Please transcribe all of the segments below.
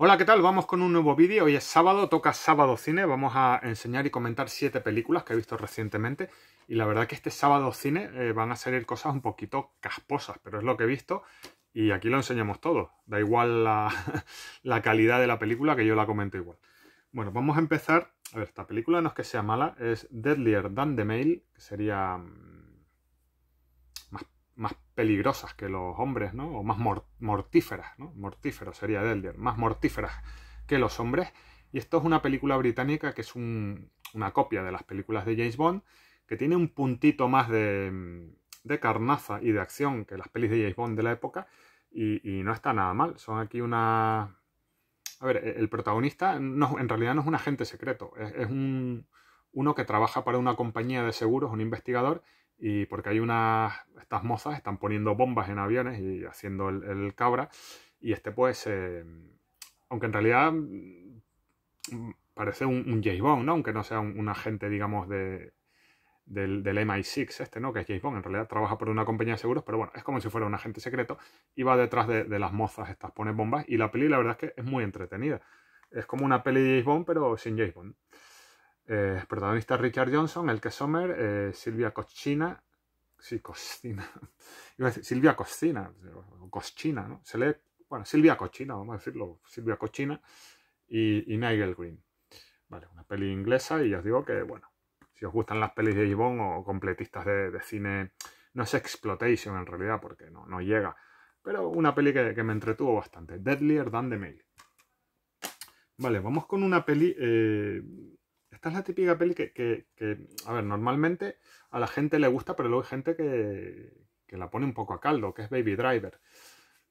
Hola, ¿qué tal? Vamos con un nuevo vídeo. Hoy es sábado, toca sábado cine. Vamos a enseñar y comentar siete películas que he visto recientemente. Y la verdad que este sábado cine eh, van a salir cosas un poquito casposas, pero es lo que he visto y aquí lo enseñamos todo. Da igual la, calidad de la película que yo la comento igual. Bueno, vamos a empezar. A ver, esta película no es que sea mala, es Deadlier Than the Mail, que sería mm, más peligrosas que los hombres, ¿no? O más mortíferas, ¿no? Mortífero sería Delder, más mortíferas que los hombres. Y esto es una película británica que es una copia de las películas de James Bond, que tiene un puntito más de, carnaza y de acción que las pelis de James Bond de la época, y, no está nada mal. Son aquí una... A ver, e-, el protagonista no, en realidad no es un agente secreto, es, es un, uno que trabaja para una compañía de seguros, un investigador, y porque hay unas, estas mozas están poniendo bombas en aviones y haciendo el, cabra, y este pues, eh, aunque en realidad mm, parece un, j James ¿no? Aunque no sea un, agente, digamos, de, del, MI6 este, ¿no? Que es j Bond, en realidad trabaja por una compañía de seguros, pero bueno, es como si fuera un agente secreto y va detrás de, las mozas estas, pone bombas, y la peli la verdad es que es muy entretenida. Es como una peli de James Bond, pero sin j Bond. Eh, protagonista Richard Johnson, Elke Sommer, eh, Silvia Cochina, sí, Cochina, Silvia Cochina, Cochina, ¿no? Se lee, bueno, Silvia Cochina, vamos a decirlo, Silvia Cochina y, Nigel Green. Vale, una peli inglesa y os digo que, bueno, si os gustan las pelis de Gibbon o completistas de, cine, no es Exploitation en realidad porque no, no llega, pero una peli que, me entretuvo bastante, Deadlier Than the Mail. Vale, vamos con una peli... Eh, esta es la típica peli que, a ver, normalmente a la gente le gusta, pero luego hay gente que, la pone un poco a caldo, que es Baby Driver.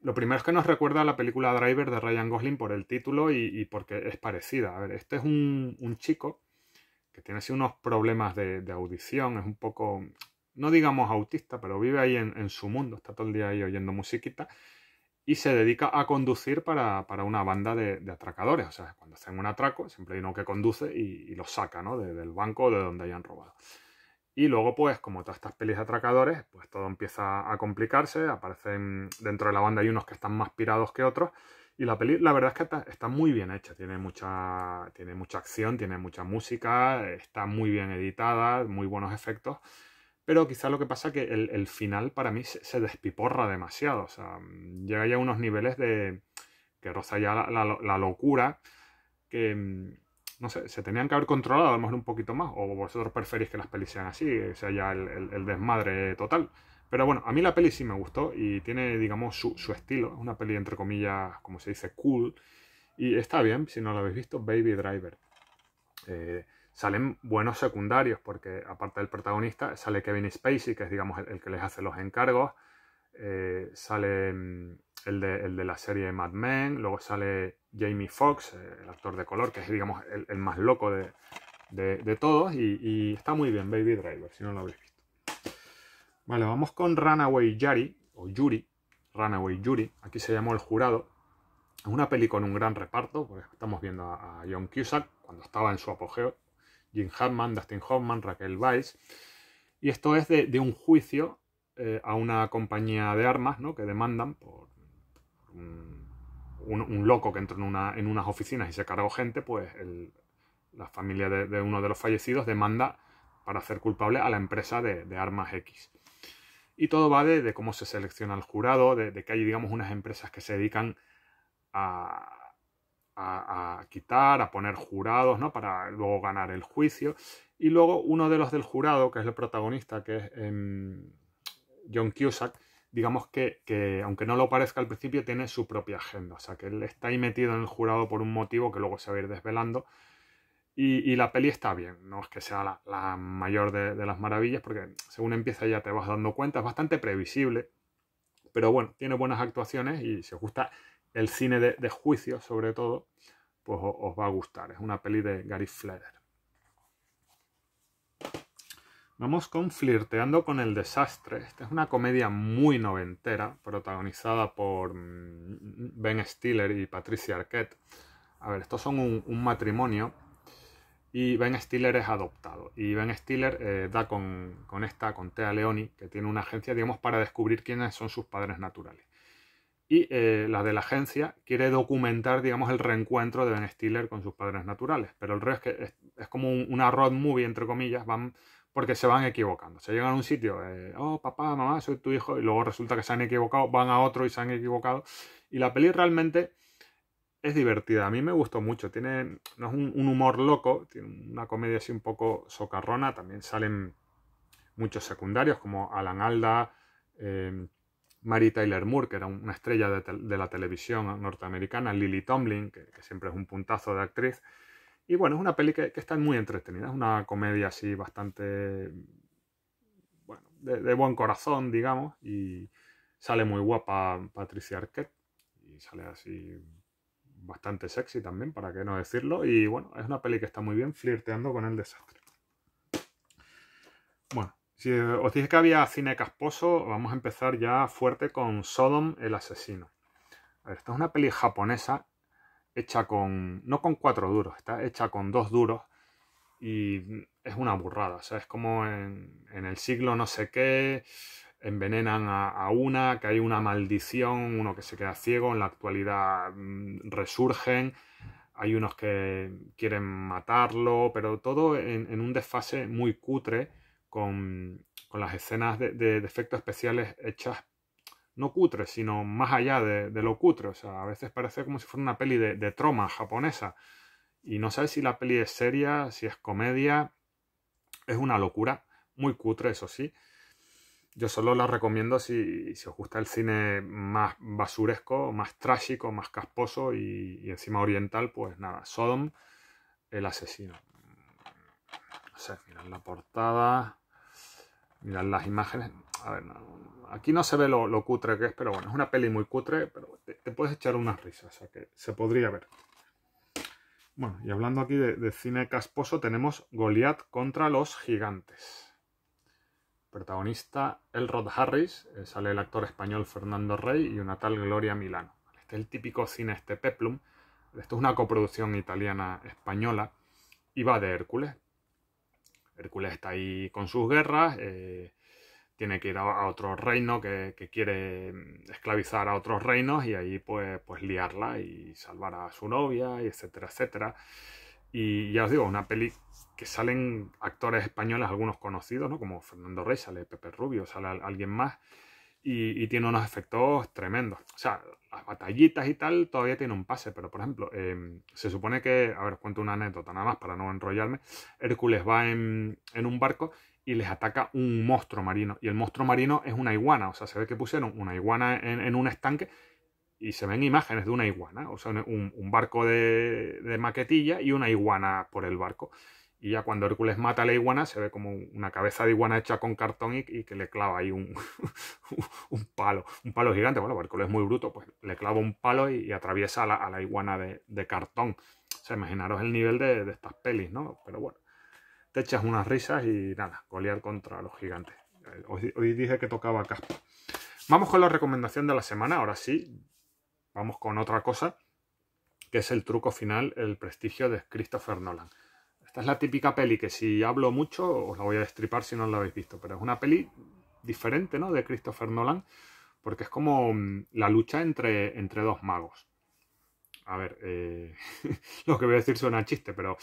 Lo primero es que nos recuerda a la película Driver de Ryan Gosling por el título y, porque es parecida. A ver, este es un, chico que tiene así unos problemas de, audición, es un poco, no digamos autista, pero vive ahí en su mundo, está todo el día ahí oyendo musiquita y se dedica a conducir para, una banda de, atracadores. O sea, cuando hacen un atraco, siempre hay uno que conduce y, y los saca ¿no? del banco de donde hayan robado. Y luego, pues, como todas estas pelis de atracadores, pues todo empieza a complicarse. Aparecen dentro de la banda hay unos que están más pirados que otros. Y la peli, la verdad es que está, muy bien hecha. Tiene mucha, tiene mucha acción, tiene mucha música, está muy bien editada, muy buenos efectos. Pero quizá lo que pasa es que el, final para mí se, despiporra demasiado. O sea, mm, llega ya a unos niveles de. que roza ya la, locura. Que. Mm, no sé, se tenían que haber controlado a lo mejor un poquito más. O vosotros preferís que las pelis sean así, o sea, ya el, desmadre total. Pero bueno, a mí la peli sí me gustó y tiene, digamos, su, su estilo. Es una peli, entre comillas, como se dice, cool. Y está bien, si no la habéis visto, Baby Driver. Eh, salen buenos secundarios, porque aparte del protagonista, sale Kevin Spacey, que es digamos el, que les hace los encargos, eh, sale mm, el de, la serie Mad Men, luego sale Jamie Foxx, eh, el actor de color, que es digamos el, más loco de, todos, y, está muy bien Baby Driver, si no lo habéis visto. Vale, vamos con Runaway Yari, o Yuri, Runaway Yuri, aquí se llamó El Jurado, es una peli con un gran reparto, porque estamos viendo a John Cusack cuando estaba en su apogeo, Jim Hartman, Dustin Hoffman, Raquel Weiss. Y esto es de, un juicio eh, a una compañía de armas que demandan por un, loco que entró en, unas oficinas y se cargó gente, pues la familia de, uno de los fallecidos demanda para hacer culpable a la empresa de, armas X. Y todo va de, cómo se selecciona el jurado, de, de que hay, digamos, unas empresas que se dedican a, a, quitar, a poner jurados, ¿no? Para luego ganar el juicio. Y luego uno de los del jurado, que es el protagonista, que es em, John Cusack, digamos que, aunque no lo parezca al principio, tiene su propia agenda. O sea, que él está ahí metido en el jurado por un motivo que luego se va a ir desvelando. Y, la peli está bien, no es que sea la, mayor de, de las maravillas, porque según empieza ya te vas dando cuenta, es bastante previsible, pero bueno, tiene buenas actuaciones y si os gusta el cine de, juicio, sobre todo, pues os, va a gustar. Es una peli de Gary Fleder. Vamos con Flirteando con el Desastre. Esta es una comedia muy noventera, protagonizada por mm, Ben Stiller y Patricia Arquette. A ver, estos son un, matrimonio y Ben Stiller es adoptado. Y Ben Stiller eh, da con, con, esta, con Thea Leoni, que tiene una agencia, digamos, para descubrir quiénes son sus padres naturales y eh, la de la agencia quiere documentar, digamos, el reencuentro de Ben Stiller con sus padres naturales. Pero el resto es que es, como una road movie, entre comillas, van porque se van equivocando. Se llegan a un sitio, eh, oh, papá, mamá, soy tu hijo, y luego resulta que se han equivocado, van a otro y se han equivocado. Y la peli realmente es divertida, a mí me gustó mucho, tiene, no es un, humor loco, tiene una comedia así un poco socarrona, también salen muchos secundarios como Alan Alda, eh, Mary Tyler Moore, que era una estrella de, la televisión norteamericana, Lily Tomlin, que, siempre es un puntazo de actriz. Y bueno, es una peli que, está muy entretenida, es una comedia así bastante, bueno, de, de, buen corazón, digamos, y sale muy guapa Patricia Arquette, y sale así bastante sexy también, para qué no decirlo, y bueno, es una peli que está muy bien flirteando con el desastre. Si eh, os dije que había cine casposo, vamos a empezar ya fuerte con Sodom el asesino. esta es una peli japonesa hecha con, no con cuatro duros, está hecha con dos duros y es una burrada. O es como en, el siglo no sé qué, envenenan a, una, que hay una maldición, uno que se queda ciego, en la actualidad mm, resurgen, hay unos que quieren matarlo, pero todo en un desfase muy cutre con, las escenas de, efectos especiales hechas no cutres, sino más allá de, lo cutre. O sea, a veces parece como si fuera una peli de, troma japonesa. Y no sabes si la peli es seria, si es comedia. Es una locura. Muy cutre, eso sí. Yo solo la recomiendo si, os gusta el cine más basuresco, más trágico, más casposo y, y encima oriental, pues nada, Sodom, el asesino. No sé, mirad la portada. Mirad las imágenes. aquí no se ve lo, cutre que es, pero bueno, es una peli muy cutre, pero te, puedes echar unas risas, o sea que se podría ver. Bueno, y hablando aquí de, cine casposo, tenemos Goliath contra los gigantes. Protagonista Elrod Harris, eh, sale el actor español Fernando Rey y una tal Gloria Milano. Este es el típico cine este Peplum. Esto es una coproducción italiana-española y va de Hércules. Hércules está ahí con sus guerras, eh, tiene que ir a, otro reino que, que, quiere mm, esclavizar a otros reinos y ahí pues, pues liarla y salvar a su novia, y etcétera, etcétera. Y ya os digo, una peli que salen actores españoles, algunos conocidos, ¿no? Como Fernando Rey, sale Pepe Rubio, sale alguien más y, tiene unos efectos tremendos. O sea, las batallitas y tal todavía tiene un pase, pero por ejemplo, em, se supone que, a ver, cuento una anécdota nada más para no enrollarme, Hércules va en, un barco y les ataca un monstruo marino, y el monstruo marino es una iguana, o sea, se ve que pusieron una iguana en, un estanque y se ven imágenes de una iguana, o sea, un, barco de maquetilla y una iguana por el barco. Y ya cuando Hércules mata a la iguana, se ve como una cabeza de iguana hecha con cartón y, que le clava ahí un, un, palo, un palo gigante. Bueno, Hércules es muy bruto, pues le clava un palo y, atraviesa a la, iguana de, cartón. O sea, imaginaros el nivel de, estas pelis, ¿no? Pero bueno, te echas unas risas y nada, golear contra los gigantes. Hoy, dije que tocaba caspa. Vamos con la recomendación de la semana, ahora sí, vamos con otra cosa, que es el truco final, el prestigio de Christopher Nolan. Esta es la típica peli que si hablo mucho os la voy a destripar si no la habéis visto, pero es una peli diferente, ¿no? De Christopher Nolan, porque es como mm, la lucha entre, entre dos magos. A ver, eh, lo que voy a decir suena a chiste, pero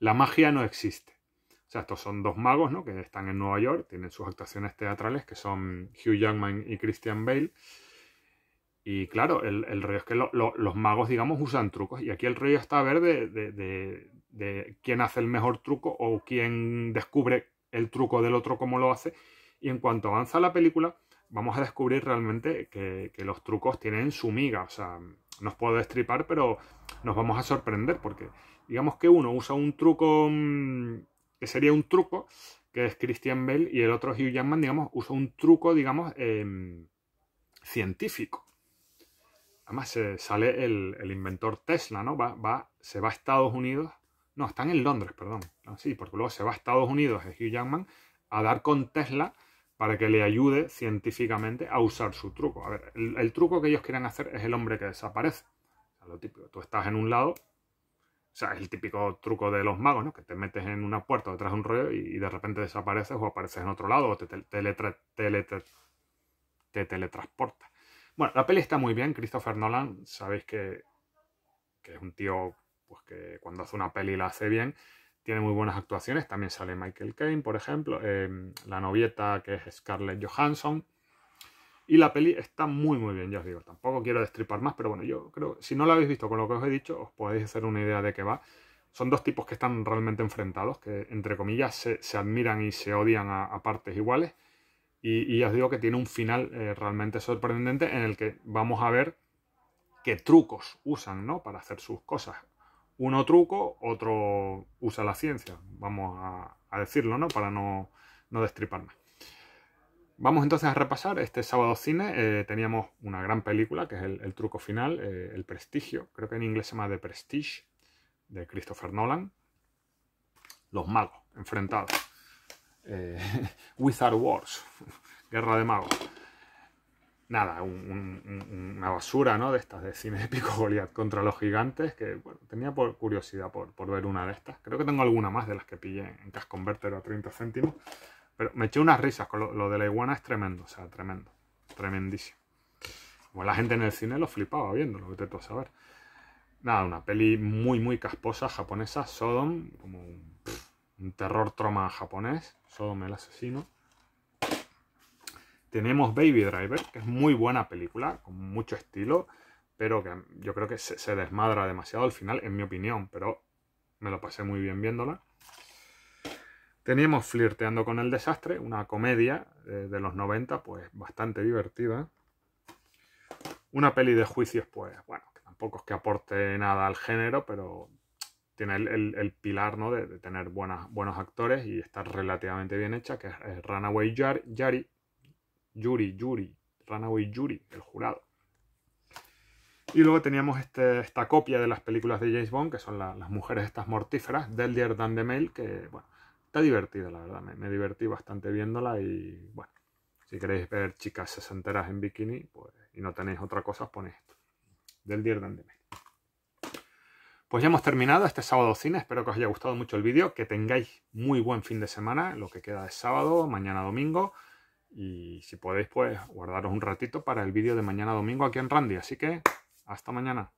la, magia no existe. O sea, estos son dos magos, ¿no? Que están en Nueva York, tienen sus actuaciones teatrales, que son Hugh Jackman y Christian Bale. Y claro, el, rollo es que los magos, digamos, usan trucos. Y aquí el rollo está verde. de, de quién hace el mejor truco o quién descubre el truco del otro cómo lo hace. Y en cuanto avanza la película, vamos a descubrir realmente que, los trucos tienen su miga. O sea, nos puedo destripar, pero nos vamos a sorprender porque digamos que uno usa un truco mm, que sería un truco, que es Christian Bell y el otro Hugh Jackman, digamos, usa un truco, digamos, em, científico. Además, sale el, inventor Tesla, ¿no? Va, se va a Estados Unidos no, están en Londres, perdón. Ah, sí, porque luego se va a Estados Unidos, es Hugh Jackman, a dar con Tesla para que le ayude científicamente a usar su truco. A ver, el, truco que ellos quieren hacer es el hombre que desaparece. O lo típico, tú estás en un lado, o sea, es el típico truco de los magos, ¿no? Que te metes en una puerta detrás de un rollo y, de repente desapareces o apareces en otro lado o te, te, teletransportas. Bueno, la peli está muy bien. Christopher Nolan, sabéis que, que es un tío pues que cuando hace una peli la hace bien, tiene muy buenas actuaciones. También sale Michael Caine, por ejemplo, em, la novieta que es Scarlett Johansson. Y la peli está muy, muy bien, ya os digo. Tampoco quiero destripar más, pero bueno, yo creo, si no la habéis visto con lo que os he dicho, os podéis hacer una idea de qué va. Son dos tipos que están realmente enfrentados, que entre comillas se, admiran y se odian a, partes iguales. Y, os digo que tiene un final eh, realmente sorprendente en el que vamos a ver qué trucos usan para hacer sus cosas. Uno truco, otro usa la ciencia, vamos a, decirlo, ¿no? Para no, destriparme. Vamos entonces a repasar este sábado cine. Eh, teníamos una gran película que es el, truco final, eh, El Prestigio. Creo que en inglés se llama The Prestige, de Christopher Nolan. Los magos enfrentados. Eh, Wizard Wars, Guerra de Magos nada, una basura, ¿no? De estas de cine épico Goliath contra los gigantes, que bueno, tenía por curiosidad por, ver una de estas. Creo que tengo alguna más de las que pillé en Cash Converter a 30 céntimos. Pero me eché unas risas con lo, de la iguana, es tremendo, o sea, tremendo, tremendísimo. Como la gente en el cine lo flipaba viendo, lo que te puedo saber. Nada, una peli muy, muy casposa japonesa, Sodom, como un, un terror troma japonés, Sodom el asesino. Tenemos Baby Driver, que es muy buena película, con mucho estilo, pero que yo creo que se, desmadra demasiado al final, en mi opinión, pero me lo pasé muy bien viéndola. Teníamos Flirteando con el Desastre, una comedia eh, de, los 90, pues bastante divertida. Una peli de juicios, pues bueno, que tampoco es que aporte nada al género, pero tiene el, pilar ¿no? de, tener buenos actores y estar relativamente bien hecha, que es, es Runaway Yari, Yuri, Yuri, Runaway Yuri, el jurado. Y luego teníamos este, esta copia de las películas de James Bond, que son las mujeres estas mortíferas, Del del Dan de Mail, que bueno, está divertida, la verdad. Me, divertí bastante viéndola y bueno, si queréis ver chicas sesenteras en bikini pues, y no tenéis otra cosa, ponéis esto. Del Dier Dan de Mail. Pues ya hemos terminado este sábado cine, espero que os haya gustado mucho el vídeo, que tengáis muy buen fin de semana, lo que queda es sábado, mañana domingo. Y si podéis, pues guardaros un ratito para el vídeo de mañana domingo aquí en Randy. Así que hasta mañana.